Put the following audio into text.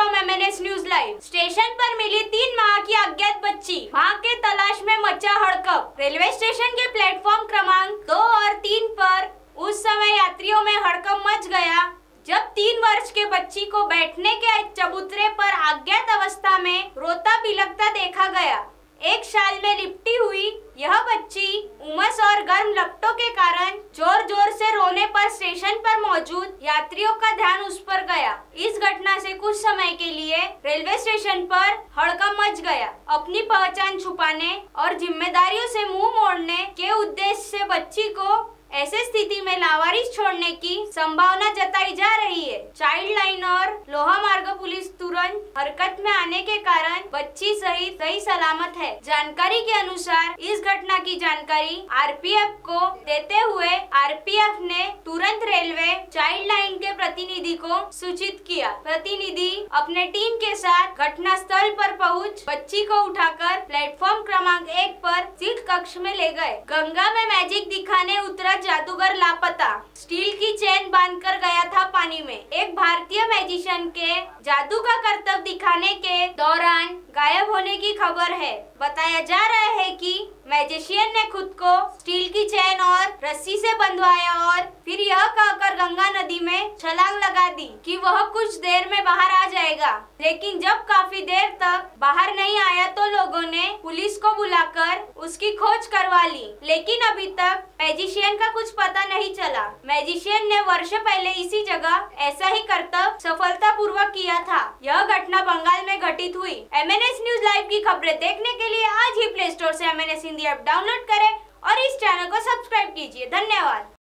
from MNS news live station पर मिली तीन माह की अज्ञात बच्ची माँ के तलाश में मचा हड़कप रेलवे स्टेशन के प्लेटफॉर्म क्रमांक दो और तीन पर उस समय यात्रियों में हड़कप मच गया जब तीन वर्ष के बच्ची को बैठने के चबूतरे पर अज्ञात अवस्था में रोता बिलकता देखा गया एक शाल में लिपटी हुई यह बच्ची उमस और गर्म लपटों के कारण जोर जोर से रोने पर स्टेशन पर मौजूद यात्रियों का ध्यान उस पर गया इस घटना से कुछ समय के लिए रेलवे स्टेशन पर हड़कम मच गया अपनी पहचान छुपाने और जिम्मेदारियों से मुंह मोड़ने के उद्देश्य से बच्ची को ऐसे स्थिति में लावारिस छोड़ने की संभावना जताई जा रही है चाइल्ड लाइन और लोहा हरकत में आने के कारण बच्ची सही सही सलामत है जानकारी के अनुसार इस घटना की जानकारी आरपीएफ को देते हुए आरपीएफ ने तुरंत रेलवे चाइल्ड लाइन के प्रतिनिधि को सूचित किया प्रतिनिधि अपने टीम के साथ घटना स्थल आरोप पहुँच बच्ची को उठाकर प्लेटफॉर्म क्रमांक एक आरोप कक्ष में ले गए गंगा में मैजिक दिखाने उतरा जादूगर लापता स्टील की चेन बांधकर गया था पानी में एक भारतीय मैजिशियन के जादू का कर्तव्य दिखाने के दौरान गायब होने की खबर है बताया जा रहा है कि मैजिशियन ने खुद को स्टील की चेन और रस्सी से बंधवाया और फिर यह कहकर गंगा नदी में चला लगा दी कि वह कुछ देर में बाहर आ जाएगा लेकिन जब काफी देर तक बाहर नहीं आया तो लोगों ने पुलिस को बुलाकर उसकी खोज करवा ली लेकिन अभी तक मैजिशियन का कुछ पता नहीं चला मैजिशियन ने वर्ष पहले इसी जगह ऐसा ही कर्तव्य पूर्वक किया था यह घटना बंगाल में घटित हुई एम न्यूज लाइव की खबरें देखने के लिए आज ही प्ले स्टोर ऐसी M N S Hindi app download करे और इस चैनल को सब्सक्राइब कीजिए धन्यवाद